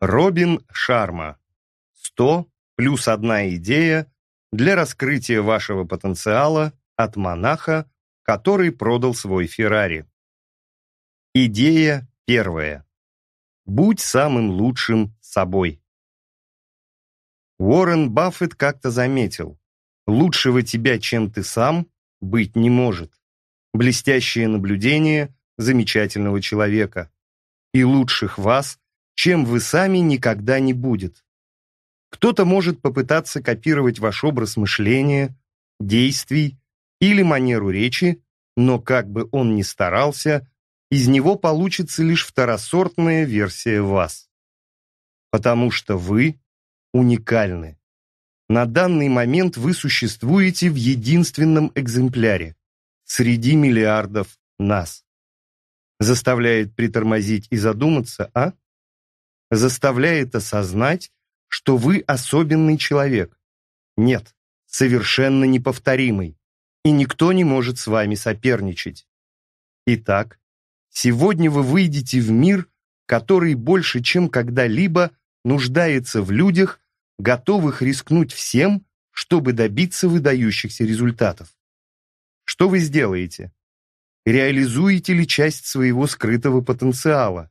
Робин Шарма. 100 плюс одна идея для раскрытия вашего потенциала от монаха, который продал свой Феррари. Идея первая. Будь самым лучшим собой. Уоррен Баффет как-то заметил, лучшего тебя, чем ты сам, быть не может. Блестящее наблюдение замечательного человека. И лучших вас чем вы сами никогда не будет. Кто-то может попытаться копировать ваш образ мышления, действий или манеру речи, но как бы он ни старался, из него получится лишь второсортная версия вас. Потому что вы уникальны. На данный момент вы существуете в единственном экземпляре среди миллиардов нас. Заставляет притормозить и задуматься, а? заставляет осознать, что вы особенный человек. Нет, совершенно неповторимый, и никто не может с вами соперничать. Итак, сегодня вы выйдете в мир, который больше, чем когда-либо, нуждается в людях, готовых рискнуть всем, чтобы добиться выдающихся результатов. Что вы сделаете? Реализуете ли часть своего скрытого потенциала?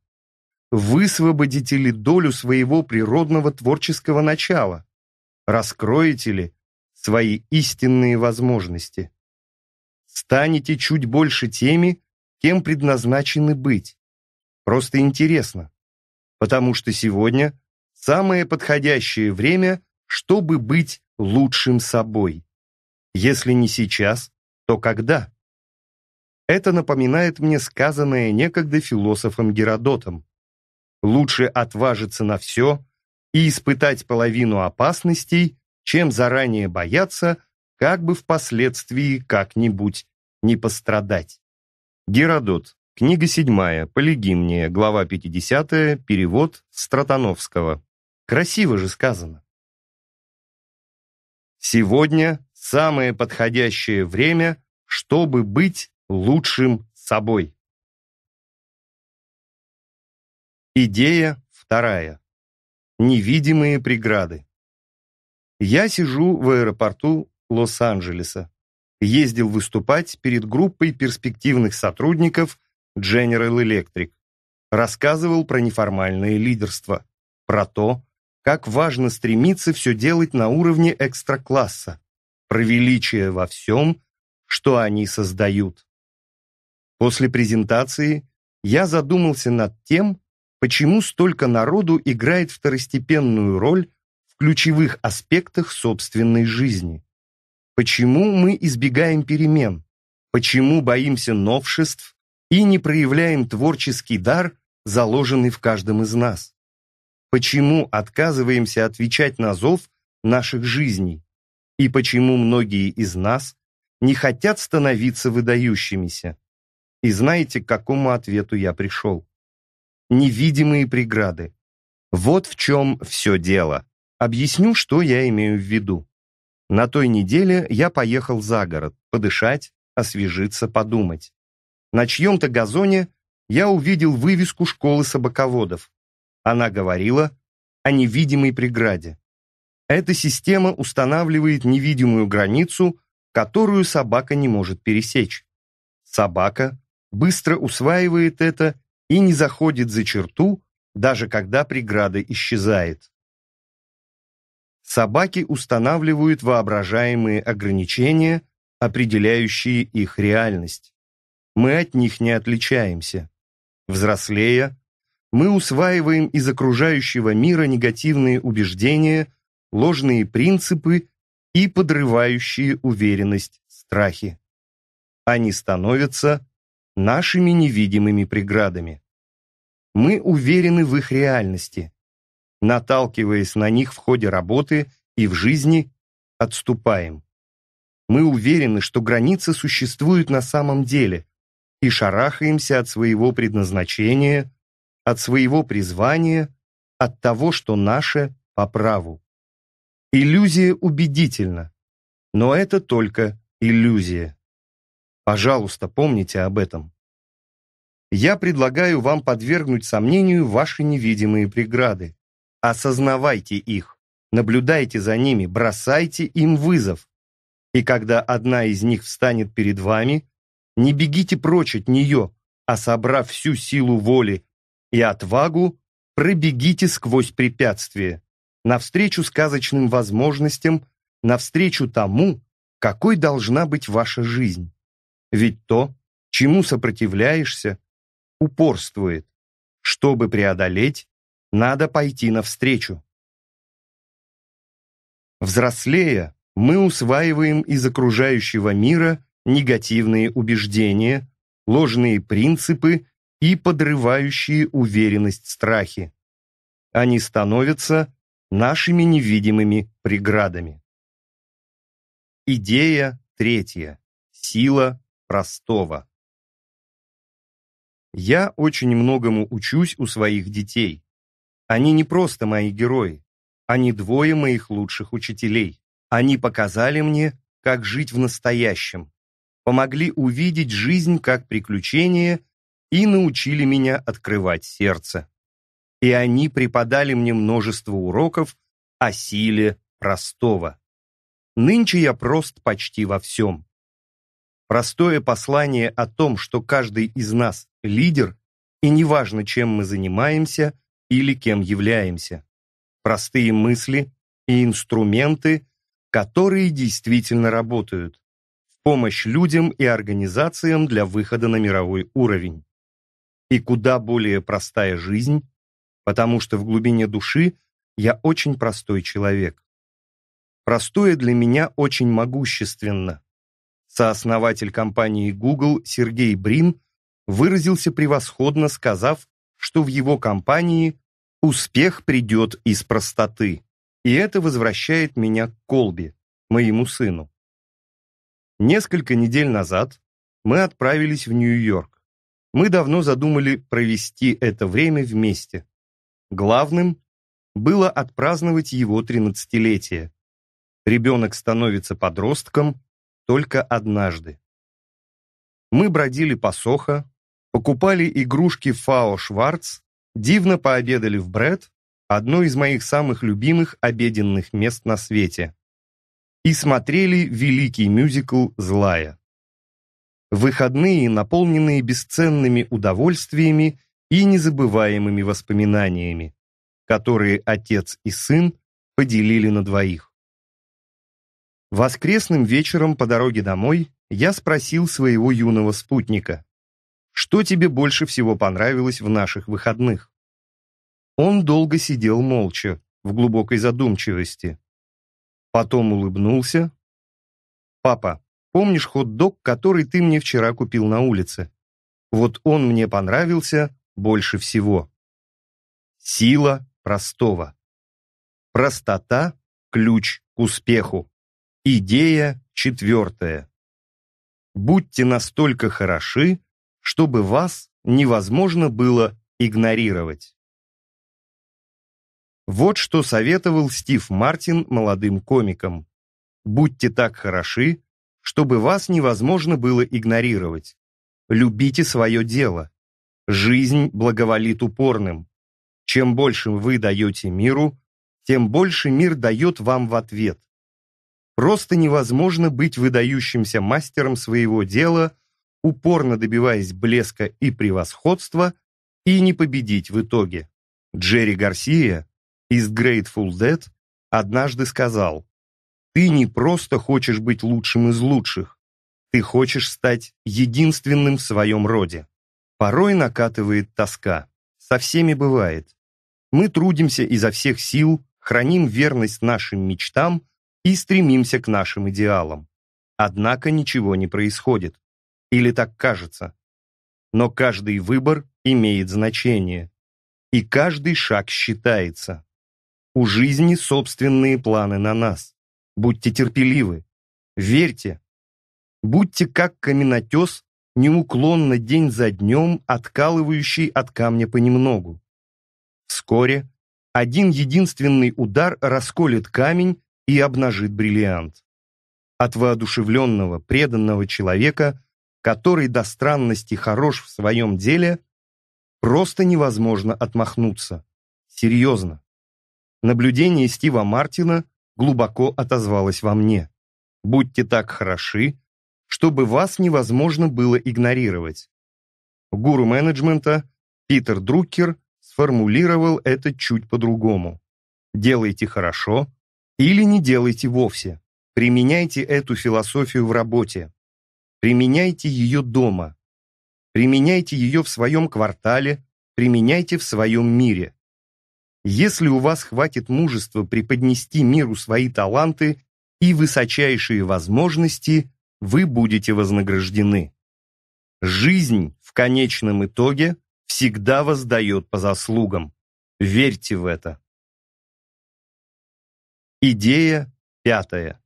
Высвободите ли долю своего природного творческого начала? Раскроете ли свои истинные возможности? Станете чуть больше теми, кем предназначены быть. Просто интересно, потому что сегодня самое подходящее время, чтобы быть лучшим собой. Если не сейчас, то когда? Это напоминает мне сказанное некогда философом Геродотом. Лучше отважиться на все и испытать половину опасностей, чем заранее бояться, как бы впоследствии как-нибудь не пострадать. Геродот. Книга 7. Полигимния. Глава 50. Перевод Стратановского. Красиво же сказано. Сегодня самое подходящее время, чтобы быть лучшим собой. Идея вторая. Невидимые преграды. Я сижу в аэропорту Лос-Анджелеса. Ездил выступать перед группой перспективных сотрудников General Electric. Рассказывал про неформальное лидерство, про то, как важно стремиться все делать на уровне экстракласса, про величие во всем, что они создают. После презентации я задумался над тем, почему столько народу играет второстепенную роль в ключевых аспектах собственной жизни? Почему мы избегаем перемен? Почему боимся новшеств и не проявляем творческий дар, заложенный в каждом из нас? Почему отказываемся отвечать на зов наших жизней? И почему многие из нас не хотят становиться выдающимися? И знаете, к какому ответу я пришел? невидимые преграды. Вот в чем все дело. Объясню, что я имею в виду. На той неделе я поехал за город подышать, освежиться, подумать. На чьем-то газоне я увидел вывеску школы собаководов. Она говорила о невидимой преграде. Эта система устанавливает невидимую границу, которую собака не может пересечь. Собака быстро усваивает это и не заходит за черту, даже когда преграда исчезает. Собаки устанавливают воображаемые ограничения, определяющие их реальность. Мы от них не отличаемся. Взрослея, мы усваиваем из окружающего мира негативные убеждения, ложные принципы и подрывающие уверенность страхи. Они становятся нашими невидимыми преградами. Мы уверены в их реальности. Наталкиваясь на них в ходе работы и в жизни, отступаем. Мы уверены, что границы существуют на самом деле и шарахаемся от своего предназначения, от своего призвания, от того, что наше по праву. Иллюзия убедительна, но это только иллюзия. Пожалуйста, помните об этом. Я предлагаю вам подвергнуть сомнению ваши невидимые преграды. Осознавайте их, наблюдайте за ними, бросайте им вызов. И когда одна из них встанет перед вами, не бегите прочь от нее, а собрав всю силу воли и отвагу, пробегите сквозь препятствие, навстречу сказочным возможностям, навстречу тому, какой должна быть ваша жизнь. Ведь то, чему сопротивляешься, упорствует. Чтобы преодолеть, надо пойти навстречу. Взрослея, мы усваиваем из окружающего мира негативные убеждения, ложные принципы и подрывающие уверенность страхи. Они становятся нашими невидимыми преградами. Идея третья. Сила простого. Я очень многому учусь у своих детей. Они не просто мои герои. Они двое моих лучших учителей. Они показали мне, как жить в настоящем, помогли увидеть жизнь как приключение и научили меня открывать сердце. И они преподали мне множество уроков о силе простого. Нынче я прост почти во всем. Простое послание о том, что каждый из нас – лидер, и неважно, чем мы занимаемся или кем являемся. Простые мысли и инструменты, которые действительно работают. В помощь людям и организациям для выхода на мировой уровень. И куда более простая жизнь, потому что в глубине души я очень простой человек. Простое для меня очень могущественно. Сооснователь компании Google Сергей Брин выразился превосходно, сказав, что в его компании успех придет из простоты. И это возвращает меня к Колби, моему сыну. Несколько недель назад мы отправились в Нью-Йорк. Мы давно задумали провести это время вместе. Главным было отпраздновать его 13-летие. Ребенок становится подростком, только однажды. Мы бродили по Сохо, покупали игрушки Фао Шварц, дивно пообедали в Бред, одно из моих самых любимых обеденных мест на свете, и смотрели великий мюзикл «Злая». Выходные, наполненные бесценными удовольствиями и незабываемыми воспоминаниями, которые отец и сын поделили на двоих. Воскресным вечером по дороге домой я спросил своего юного спутника, «Что тебе больше всего понравилось в наших выходных?» Он долго сидел молча, в глубокой задумчивости. Потом улыбнулся. «Папа, помнишь хот-дог, который ты мне вчера купил на улице? Вот он мне понравился больше всего». Сила простого. Простота – ключ к успеху. Идея четвертая. Будьте настолько хороши, чтобы вас невозможно было игнорировать. Вот что советовал Стив Мартин молодым комикам. Будьте так хороши, чтобы вас невозможно было игнорировать. Любите свое дело. Жизнь благоволит упорным. Чем больше вы даете миру, тем больше мир дает вам в ответ. Просто невозможно быть выдающимся мастером своего дела, упорно добиваясь блеска и превосходства, и не победить в итоге. Джерри Гарсия из Grateful Dead однажды сказал, «Ты не просто хочешь быть лучшим из лучших, ты хочешь стать единственным в своем роде». Порой накатывает тоска. Со всеми бывает. Мы трудимся изо всех сил, храним верность нашим мечтам – и стремимся к нашим идеалам. Однако ничего не происходит. Или так кажется. Но каждый выбор имеет значение. И каждый шаг считается. У жизни собственные планы на нас. Будьте терпеливы. Верьте. Будьте как каменотес, неуклонно день за днем откалывающий от камня понемногу. Вскоре один единственный удар расколет камень и обнажит бриллиант. От воодушевленного, преданного человека, который до странности хорош в своем деле, просто невозможно отмахнуться. Серьезно. Наблюдение Стива Мартина глубоко отозвалось во мне. Будьте так хороши, чтобы вас невозможно было игнорировать. Гуру менеджмента Питер Друкер сформулировал это чуть по-другому. Делайте хорошо, или не делайте вовсе. Применяйте эту философию в работе. Применяйте ее дома. Применяйте ее в своем квартале, применяйте в своем мире. Если у вас хватит мужества преподнести миру свои таланты и высочайшие возможности, вы будете вознаграждены. Жизнь в конечном итоге всегда воздает по заслугам. Верьте в это. Идея пятая.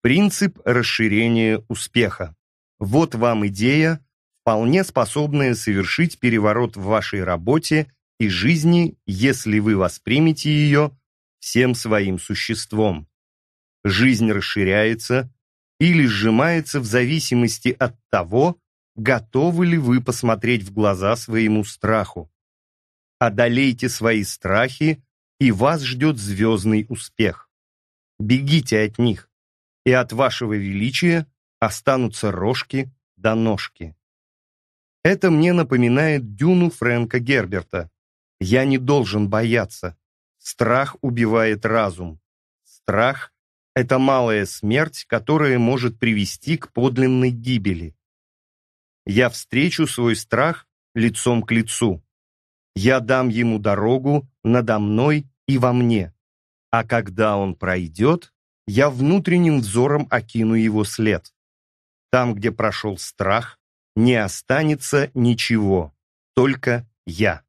Принцип расширения успеха. Вот вам идея, вполне способная совершить переворот в вашей работе и жизни, если вы воспримете ее всем своим существом. Жизнь расширяется или сжимается в зависимости от того, готовы ли вы посмотреть в глаза своему страху. Одолейте свои страхи, и вас ждет звездный успех бегите от них, и от вашего величия останутся рожки да ножки. Это мне напоминает дюну Фрэнка Герберта. Я не должен бояться. Страх убивает разум. Страх — это малая смерть, которая может привести к подлинной гибели. Я встречу свой страх лицом к лицу. Я дам ему дорогу надо мной и во мне. А когда он пройдет, я внутренним взором окину его след. Там, где прошел страх, не останется ничего, только я.